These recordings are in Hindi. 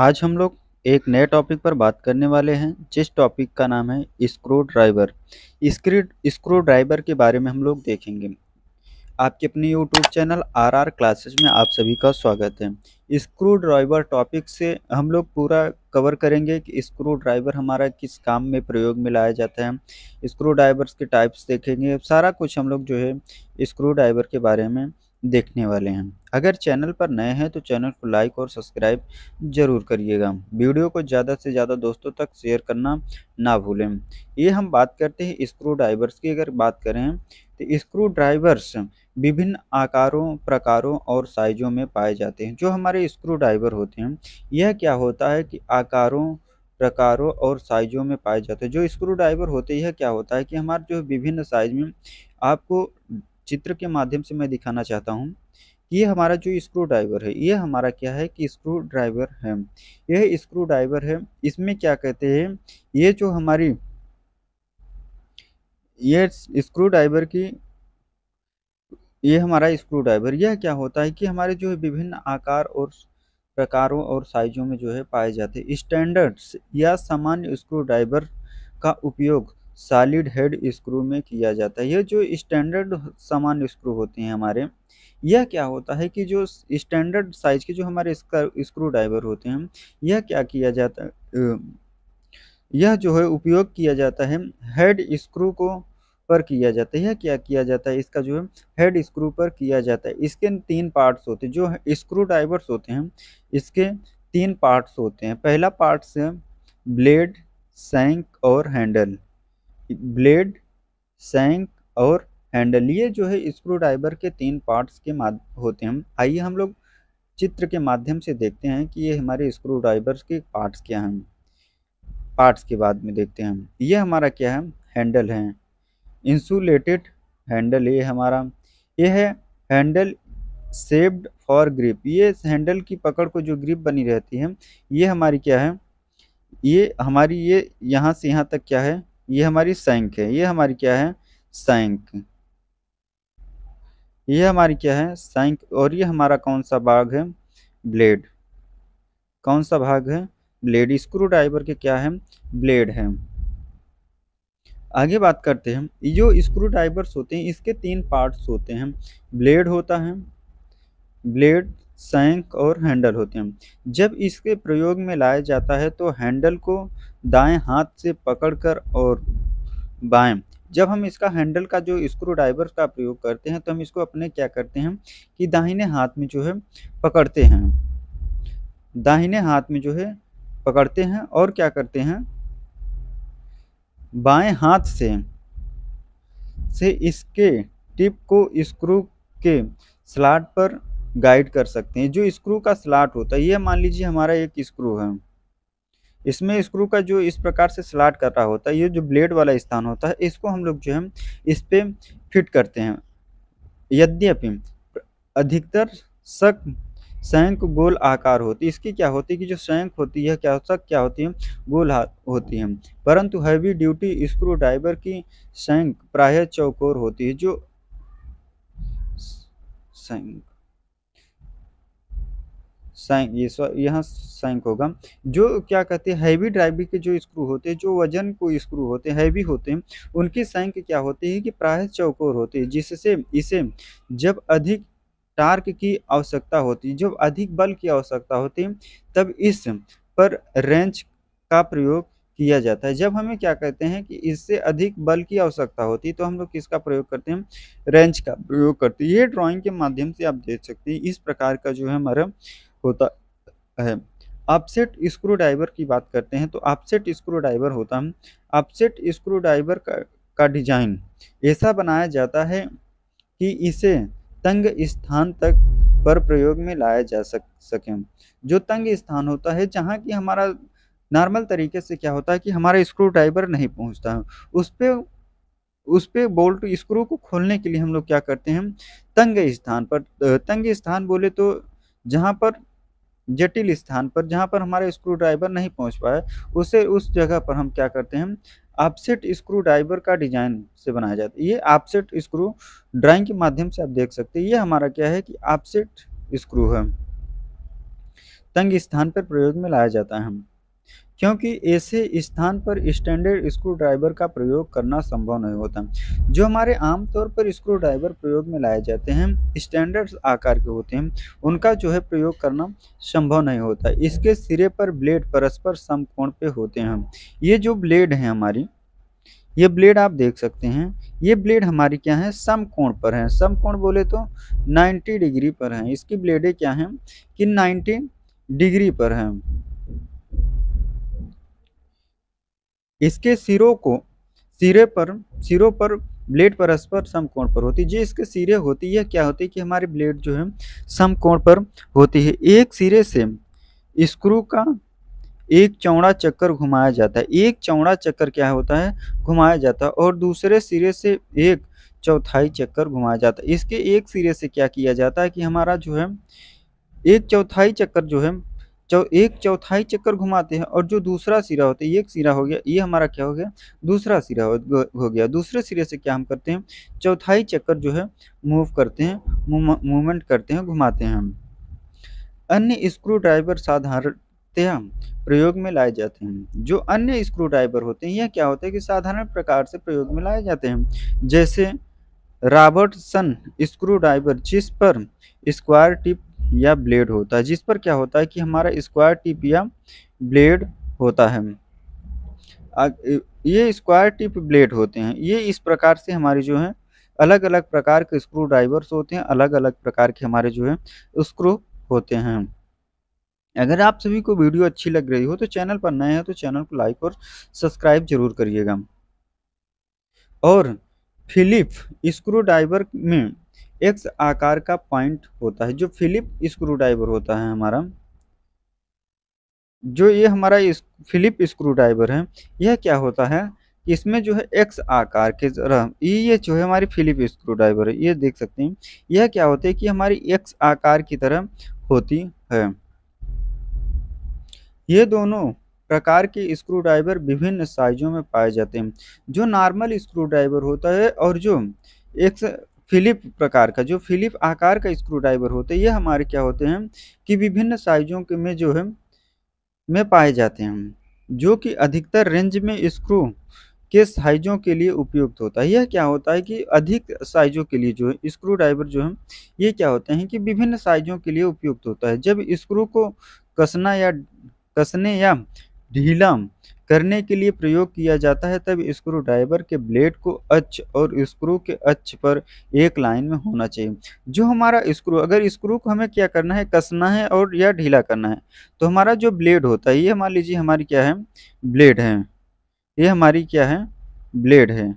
आज हम लोग एक नए टॉपिक पर बात करने वाले हैं जिस टॉपिक का नाम है screwdriver screw screwdriver के बारे में हम लोग देखेंगे आपके अपने YouTube channel R R classes में आप सभी का स्वागत है स्क्रू ड्राइवर टॉपिक से हम लोग पूरा कवर करेंगे कि स्क्रू ड्राइवर हमारा किस काम में प्रयोग में लाया जाता है स्क्रू ड्राइवर्स के टाइप्स देखेंगे सारा कुछ हम लोग जो है स्क्रू ड्राइवर के बारे में देखने वाले हैं अगर चैनल पर नए हैं तो चैनल को लाइक और सब्सक्राइब जरूर करिएगा वीडियो को ज़्यादा से ज़्यादा दोस्तों तक शेयर करना ना भूलें ये हम बात करते हैं स्क्रू ड्राइवर्स की अगर बात करें तो स्क्रू ड्राइवर्स विभिन्न आकारों प्रकारों और साइजों में पाए जाते हैं जो हमारे स्क्रू ड्राइवर होते हैं यह क्या होता है कि आकारों प्रकारों और साइजों में पाए जाते हैं जो स्क्रू ड्राइवर होते हैं क्या होता है कि हमारे जो विभिन्न साइज में आपको चित्र के माध्यम से मैं दिखाना चाहता हूँ ये हमारा जो स्क्रू ड्राइवर है ये हमारा क्या है कि स्क्रू ड्राइवर है यह स्क्रू ड्राइवर है इसमें क्या कहते हैं ये जो हमारी ये स्क्रू ड्राइवर की ये हमारा स्क्रू ड्राइवर यह क्या होता है कि हमारे जो है विभिन्न आकार और प्रकारों और साइजों में जो है पाए जाते हैं स्टैंडर्ड्स या सामान्य स्क्रू ड्राइवर का उपयोग सॉलिड हेड स्क्रू में किया जाता है ये जो स्टैंडर्ड सामान स्क्रू होते हैं हमारे यह क्या होता है कि जो स्टैंडर्ड साइज के जो हमारे स्क्रू ड्राइवर होते हैं यह क्या किया जाता है यह जो है उपयोग किया जाता है हेड स्क्रू को पर किया जाता है यह क्या किया जाता है इसका जो है हेड स्क्रू पर किया जाता है इसके तीन पार्ट्स होते हैं जो स्क्रू ड्राइवर्स होते हैं इसके तीन पार्ट्स होते हैं पहला पार्ट्स है ब्लेड सैंक और हैंडल ब्लेड सैंक और हैंडल ये जो है स्क्रू ड्राइवर के तीन पार्ट्स के माध होते हैं आइए हम लोग चित्र के माध्यम से देखते हैं कि ये हमारे स्क्रू ड्राइवर के पार्ट्स क्या हैं पार्ट्स के बाद में देखते हैं ये हमारा क्या है हैंडल है इंसुलेटेड हैंडल ये हमारा ये है हैंडल सेव्ड फॉर ग्रिप ये हैंडल की पकड़ को जो ग्रिप बनी रहती है ये हमारी क्या है ये हमारी ये यहाँ से यहाँ तक क्या है ये हमारी सैंक है ये हमारी क्या है सैंक ये हमारी क्या है सैंक और ये हमारा कौन सा भाग है ब्लेड कौन सा भाग है ब्लेड स्क्रू ड्राइवर के क्या है ब्लेड है आगे बात करते हैं ये जो स्क्रू ड्राइवर्स होते हैं इसके तीन पार्ट्स होते हैं ब्लेड होता है ब्लेड सैंक और हैंडल होते हैं जब इसके प्रयोग में लाया जाता है तो हैंडल को दाएं हाथ से पकड़कर और बाएं जब हम इसका हैंडल का जो स्क्रू ड्राइवर का प्रयोग करते हैं तो हम इसको अपने क्या करते हैं कि दाहिने हाथ में जो है पकड़ते हैं दाहिने हाथ में जो है पकड़ते हैं और क्या करते हैं बाएं हाथ से से इसके टिप को स्क्रू के स्लाट पर गाइड कर सकते हैं जो स्क्रू का स्लाट होता है ये मान लीजिए हमारा एक स्क्रू है इसमें स्क्रू का जो इस प्रकार से स्लाट कर रहा होता है ये जो ब्लेड वाला स्थान होता है इसको हम लोग जो है इस पर फिट करते हैं यद्यपि अधिकतर शक शैंक गोल आकार होती है इसकी क्या होती है कि जो शैंक होती है क्या शक क्या होती है गोल होती है परंतु हैवी ड्यूटी स्क्रू ड्राइवर की शैंक प्रायः चौकोर होती है जो शैंक साइंक ये यहाँ साइंक होगा जो क्या कहते हैं हैवी ड्राइविंग के जो स्क्रू होते हैं जो वजन को स्क्रू होते हैं हैवी होते हैं उनकी साइंक क्या होती है कि प्रायः चौकोर होते हैं जिससे इसे जब अधिक टार्क की आवश्यकता होती है जब अधिक बल की आवश्यकता होती है तब इस पर रेंच का प्रयोग किया जाता है जब हमें क्या कहते हैं कि इससे अधिक बल की आवश्यकता होती है तो हम लोग किसका प्रयोग करते हैं रेंच का प्रयोग करते हैं ये ड्राइंग के माध्यम से आप देख सकते हैं इस प्रकार का जो है हमारा होता है आपसेट स्क्रू ड्राइवर की बात करते हैं तो आपसेट स्क्रू ड्राइवर होता है अपसेट स्क्रू ड्राइवर का, का डिजाइन ऐसा बनाया जाता है कि इसे तंग स्थान तक पर प्रयोग में लाया जा सक सके जो तंग स्थान होता है जहाँ कि हमारा नॉर्मल तरीके से क्या होता है कि हमारा स्क्रू ड्राइवर नहीं पहुँचता है उस पर उस पर बोल्ट स्क्रू को खोलने के लिए हम लोग क्या करते हैं तंग स्थान पर तंग स्थान बोले तो जहाँ पर जटिल स्थान पर जहाँ पर हमारा स्क्रू ड्राइवर नहीं पहुँच पाए उसे उस जगह पर हम क्या करते हैं आपसेट स्क्रू ड्राइवर का डिजाइन से बनाया जाता है ये आपसेट स्क्रू ड्राइंग के माध्यम से आप देख सकते हैं ये हमारा क्या है कि आपसेट स्क्रू है तंग स्थान पर प्रयोग में लाया जाता है हम क्योंकि ऐसे स्थान पर स्टैंडर्ड स्क्रू ड्राइवर का प्रयोग करना संभव नहीं होता जो हमारे आमतौर पर स्क्रू ड्राइवर प्रयोग में लाए जाते हैं स्टैंडर्ड आकार के होते हैं उनका जो है प्रयोग करना संभव नहीं होता इसके सिरे पर ब्लेड परस्पर समकोण पे होते हैं ये जो ब्लेड है हमारी ये ब्लेड आप देख सकते हैं ये ब्लेड हमारी क्या है समकोण पर है समकोण बोले तो 90 डिग्री पर है इसकी ब्लेडें क्या हैं कि 90 डिग्री पर हैं इसके सिरों को सिरे पर सिरों पर ब्लेड परस्पर समकोण पर होती है जो इसके सिरे होती है क्या होती है कि हमारी ब्लेड जो है समकोण पर होती है एक सिरे से स्क्रू का एक चौड़ा चक्कर घुमाया जाता है एक चौड़ा चक्कर क्या होता है घुमाया जाता है और दूसरे सिरे से एक चौथाई चक्कर घुमाया जाता है इसके एक सिरे से क्या किया जाता है कि हमारा जो है एक चौथाई चक्कर जो है चौ एक चौथाई चक्कर घुमाते हैं और जो दूसरा सिरा होता है ये एक सिरा हो गया ये हमारा क्या हो गया दूसरा सिरा हो, हो गया दूसरे सिरे से क्या हम करते हैं चौथाई चक्कर जो है मूव करते हैं मूवमेंट करते हैं घुमाते हैं अन्य स्क्रू ड्राइवर साधारणतया प्रयोग में लाए जाते हैं जो अन्य स्क्रू ड्राइवर होते हैं यह क्या होता है कि साधारण प्रकार से प्रयोग में लाए जाते हैं जैसे रॉबर्टसन स्क्रू ड्राइवर जिस पर स्क्वायर टिप या ब्लेड होता है जिस पर क्या होता है कि हमारा स्क्वायर टिप या ब्लेड होता है ये स्क्वायर टिप ब्लेड होते हैं ये इस प्रकार से हमारे जो हैं अलग अलग प्रकार के स्क्रू ड्राइवर्स होते हैं अलग अलग प्रकार के हमारे जो है स्क्रू होते हैं अगर आप सभी को वीडियो अच्छी लग रही हो तो चैनल पर नए हैं तो चैनल को लाइक और सब्सक्राइब जरूर करिएगा और फिलिप स्क्रू ड्राइवर में एक्स आकार का पॉइंट होता है जो फिलिप स्क्रू ड्राइवर होता है हमारा जो ये हमारा फिलिप स्क्रू ड्राइवर है यह क्या होता है इसमें जो है एक्स आकार के ये ये जो है हमारी फिलिप स्क्रू ड्राइवर है ये देख सकते हैं यह क्या होता है कि हमारी एक्स आकार की तरह होती है ये दोनों प्रकार के स्क्रू ड्राइवर विभिन्न साइजों में पाए जाते हैं जो नॉर्मल स्क्रू ड्राइवर होता है और जो एक्स फिलिप प्रकार का जो फिलिप आकार का स्क्रू ड्राइवर होते हैं ये हमारे क्या होते हैं कि विभिन्न साइजों के में जो है में पाए जाते हैं जो कि अधिकतर रेंज में स्क्रू के साइजों के लिए उपयुक्त होता है यह क्या होता है कि अधिक साइजों के लिए जो है स्क्रू ड्राइवर जो है ये क्या होते हैं कि विभिन्न साइजों के लिए उपयुक्त होता है जब स्क्रू को कसना या कसने या ढीला करने के लिए प्रयोग किया जाता है तब स्क्रू ड्राइवर के ब्लेड को अच्छ और स्क्रू के अच्छ पर एक लाइन में होना चाहिए जो हमारा स्क्रू अगर स्क्रू को हमें क्या करना है कसना है और या ढीला करना है तो हमारा जो ब्लेड होता है ये मान लीजिए हमारी क्या है ब्लेड है ये हमारी क्या है ब्लेड है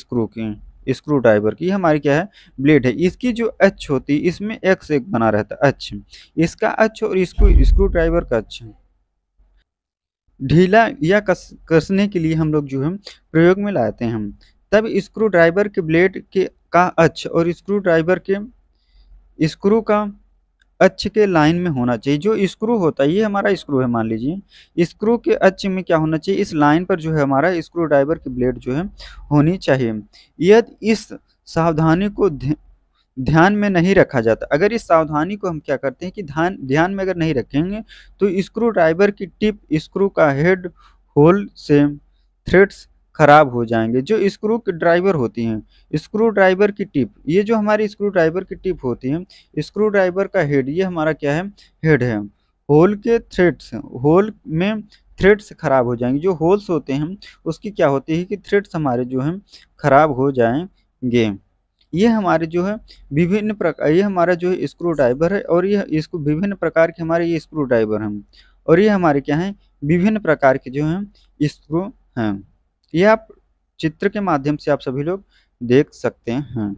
स्क्रू की स्क्रू ड्राइवर की हमारी क्या है ब्लेड है इसकी जो अच्छ होती है इसमें एक्स एक बना रहता है अच्छ इसका अच्छ और इसको स्क्रू ड्राइवर का अच्छा ढीला या कस कसने के लिए हम लोग जो है प्रयोग में लाते हैं तब स्क्रू ड्राइवर के ब्लेड के का अच्छ और स्क्रू ड्राइवर के स्क्रू का अच्छ के लाइन में होना चाहिए जो स्क्रू होता है ये हमारा स्क्रू है मान लीजिए स्क्रू के अच्छ में क्या होना चाहिए इस लाइन पर जो है हमारा स्क्रू ड्राइवर की ब्लेड जो है होनी चाहिए यदि इस सावधानी को ध्यान में नहीं रखा जाता अगर इस सावधानी को हम क्या करते हैं कि ध्यान ध्यान में अगर नहीं रखेंगे तो स्क्रू ड्राइवर की टिप स्क्रू का हेड होल से थ्रेड्स खराब हो जाएंगे जो स्क्रू ड्राइवर होती हैं स्क्रू ड्राइवर की टिप ये जो हमारी स्क्रू ड्राइवर की टिप होती है स्क्रू ड्राइवर का हेड ये हमारा क्या है हेड है होल के थ्रेड्स होल में थ्रेड्स खराब हो जाएंगे जो होल्स होते हैं उसकी क्या होती है कि थ्रेड्स हमारे जो हैं खराब हो जाएंगे ये हमारे जो है विभिन्न प्रकार ये हमारा जो है स्क्रू ड्राइवर है और ये इसको विभिन्न प्रकार के हमारे ये स्क्रू ड्राइवर हैं और ये हमारे क्या हैं विभिन्न प्रकार के जो हैं स्क्रू हैं ये आप चित्र के माध्यम से आप सभी लोग देख सकते हैं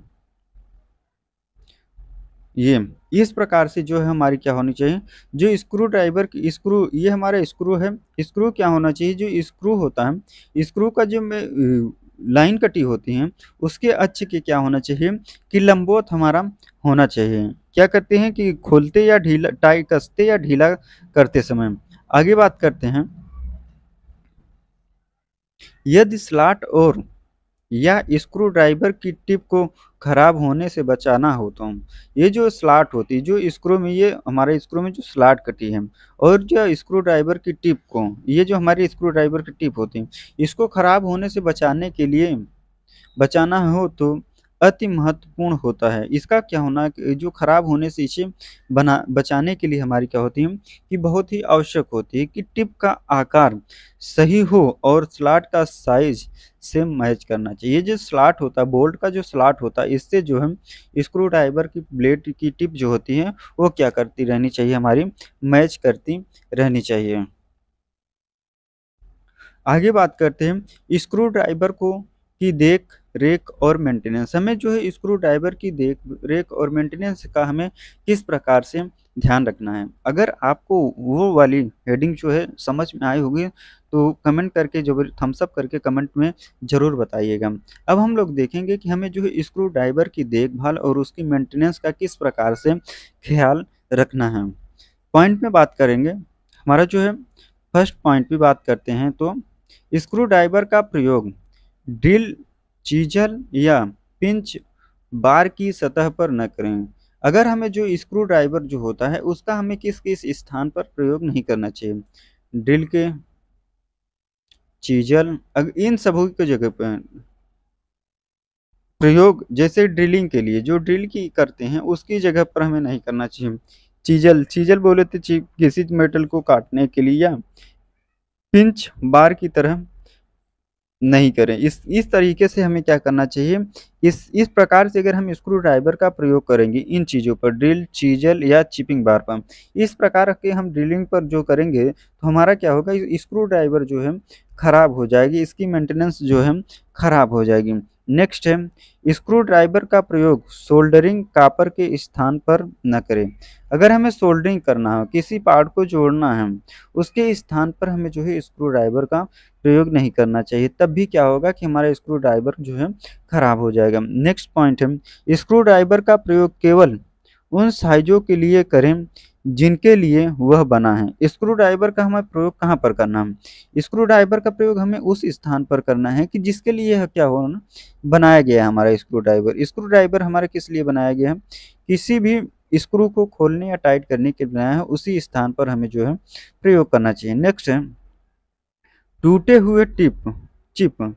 ये इस प्रकार से जो है हमारी क्या होनी चाहिए जो स्क्रू ड्राइवर की स्क्रू ये हमारा स्क्रू है स्क्रू क्या होना चाहिए जो स्क्रू होता है स्क्रू का जो लाइन कटी होती हैं उसके अक्ष के क्या होना चाहिए कि लंबोत हमारा होना चाहिए क्या करते हैं कि खोलते या ढीला टाई कसते या ढीला करते समय आगे बात करते हैं यदि स्लाट और या स्क्रू ड्राइवर की टिप को ख़राब होने से बचाना हो तो ये जो स्लाट होती है जो स्क्रू में ये हमारे स्क्रू में जो स्लाट कटी है और जो स्क्रू ड्राइवर की टिप को ये जो हमारी स्क्रू ड्राइवर की टिप होती है इसको ख़राब होने से बचाने के लिए बचाना हो तो अति महत्वपूर्ण होता है इसका क्या होना जो खराब होने से इसे बना बचाने के लिए हमारी क्या होती है कि बहुत ही आवश्यक होती है कि टिप का आकार सही हो और स्लाट का साइज से मैच करना चाहिए जो स्लाट होता है बोल्ट का जो स्लाट होता है इससे जो है स्क्रू ड्राइवर की ब्लेड की टिप जो होती है वो क्या करती रहनी चाहिए हमारी मैच करती रहनी चाहिए आगे बात करते हैं स्क्रू ड्राइवर को की देख रेक और मेंटेनेंस हमें जो है स्क्रू ड्राइवर की देख रेक और मेंटेनेंस का हमें किस प्रकार से ध्यान रखना है अगर आपको वो वाली हेडिंग जो है समझ में आई होगी तो कमेंट करके जब थम्सअप करके कमेंट में ज़रूर बताइएगा अब हम लोग देखेंगे कि हमें जो है स्क्रू ड्राइवर की देखभाल और उसकी मेंटेनेंस का किस प्रकार से ख्याल रखना है पॉइंट में बात करेंगे हमारा जो है फर्स्ट पॉइंट भी बात करते हैं तो स्क्रू ड्राइवर का प्रयोग ड्रिल चीजल या पिंच बार की सतह पर न करें अगर हमें जो स्क्रू ड्राइवर जो होता है उसका हमें किस किस स्थान पर प्रयोग नहीं करना चाहिए ड्रिल के चीजल इन सभी के जगह पर प्रयोग जैसे ड्रिलिंग के लिए जो ड्रिल की करते हैं उसकी जगह पर हमें नहीं करना चाहिए चीजल चीजल बोले तो किसी मेटल को काटने के लिए या पिंच बार की तरह नहीं करें इस इस तरीके से हमें क्या करना चाहिए इस इस प्रकार से अगर हम स्क्रू ड्राइवर का प्रयोग करेंगे इन चीज़ों पर ड्रिल चीजल या चिपिंग बार पर इस प्रकार के हम ड्रिलिंग पर जो करेंगे तो हमारा क्या होगा स्क्रू ड्राइवर जो है ख़राब हो जाएगी इसकी मेंटेनेंस जो है ख़राब हो जाएगी नेक्स्ट है स्क्रू ड्राइवर का प्रयोग सोल्डरिंग कापर के स्थान पर न करें अगर हमें सोल्डरिंग करना हो किसी पार्ट को जोड़ना है उसके स्थान पर हमें जो है स्क्रू ड्राइवर का प्रयोग नहीं करना चाहिए तब भी क्या होगा कि हमारा स्क्रू ड्राइवर जो है खराब हो जाएगा नेक्स्ट पॉइंट है स्क्रू ड्राइवर का प्रयोग केवल उन साइजों के लिए करें जिनके लिए वह बना है स्क्रू ड्राइवर का हमें प्रयोग कहाँ पर करना है स्क्रू ड्राइवर का प्रयोग हमें उस स्थान पर करना है कि जिसके लिए क्या हो ना बनाया गया है हमारा स्क्रू ड्राइवर स्क्रू ड्राइवर हमारा किस लिए बनाया गया है किसी भी स्क्रू को खोलने या टाइट करने के बनाया है उसी स्थान पर हमें जो है प्रयोग करना चाहिए नेक्स्ट है टूटे हुए टिप चिप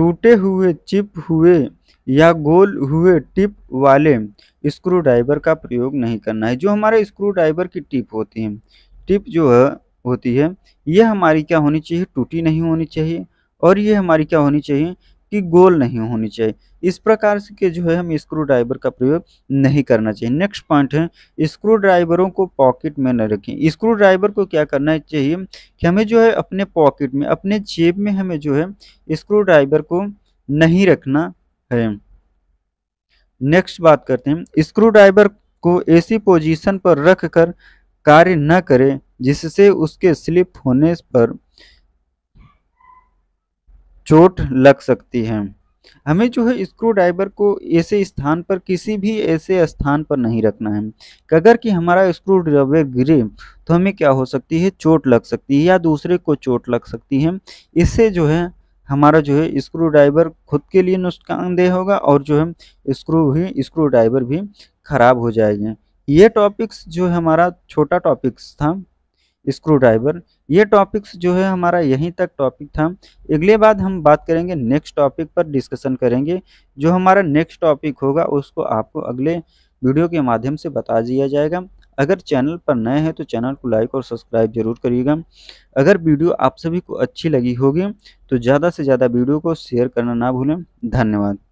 टूटे हुए चिप हुए या गोल हुए टिप वाले स्क्रू ड्राइवर का प्रयोग नहीं करना है जो हमारे स्क्रू ड्राइवर की टिप होती है टिप जो है होती है यह हमारी क्या होनी चाहिए टूटी नहीं होनी चाहिए और ये हमारी क्या होनी चाहिए कि गोल नहीं होनी चाहिए इस प्रकार के जो है हम स्क्रू ड्राइवर का प्रयोग नहीं करना चाहिए नेक्स्ट पॉइंट है स्क्रू ड्राइवरों को पॉकेट में न रखें स्क्रू ड्राइवर को क्या करना चाहिए कि हमें जो है अपने पॉकेट में अपने जेब में हमें जो है स्क्रू ड्राइवर को नहीं रखना है नेक्स्ट बात करते हैं स्क्रू ड्राइवर को ऐसी पोजीशन पर रख कर कार्य न करें जिससे उसके स्लिप होने पर चोट लग सकती है हमें जो है स्क्रू ड्राइवर को ऐसे स्थान पर किसी भी ऐसे स्थान पर नहीं रखना है अगर कि हमारा स्क्रू ड्राइवर गिरे तो हमें क्या हो सकती है चोट लग सकती है या दूसरे को चोट लग सकती है इससे जो है हमारा जो है स्क्रू ड्राइवर खुद के लिए नुकसानदेह होगा और जो है स्क्रू भी स्क्रू ड्राइवर भी खराब हो जाएंगे ये टॉपिक्स जो हमारा छोटा टॉपिक्स था स्क्रू ड्राइवर ये टॉपिक्स जो है हमारा यहीं तक टॉपिक था अगले बाद हम बात करेंगे नेक्स्ट टॉपिक पर डिस्कशन करेंगे जो हमारा नेक्स्ट टॉपिक होगा उसको आपको अगले वीडियो के माध्यम से बता दिया जाएगा अगर चैनल पर नए हैं तो चैनल को लाइक और सब्सक्राइब जरूर करिएगा अगर वीडियो आप सभी को अच्छी लगी होगी तो ज़्यादा से ज़्यादा वीडियो को शेयर करना ना भूलें धन्यवाद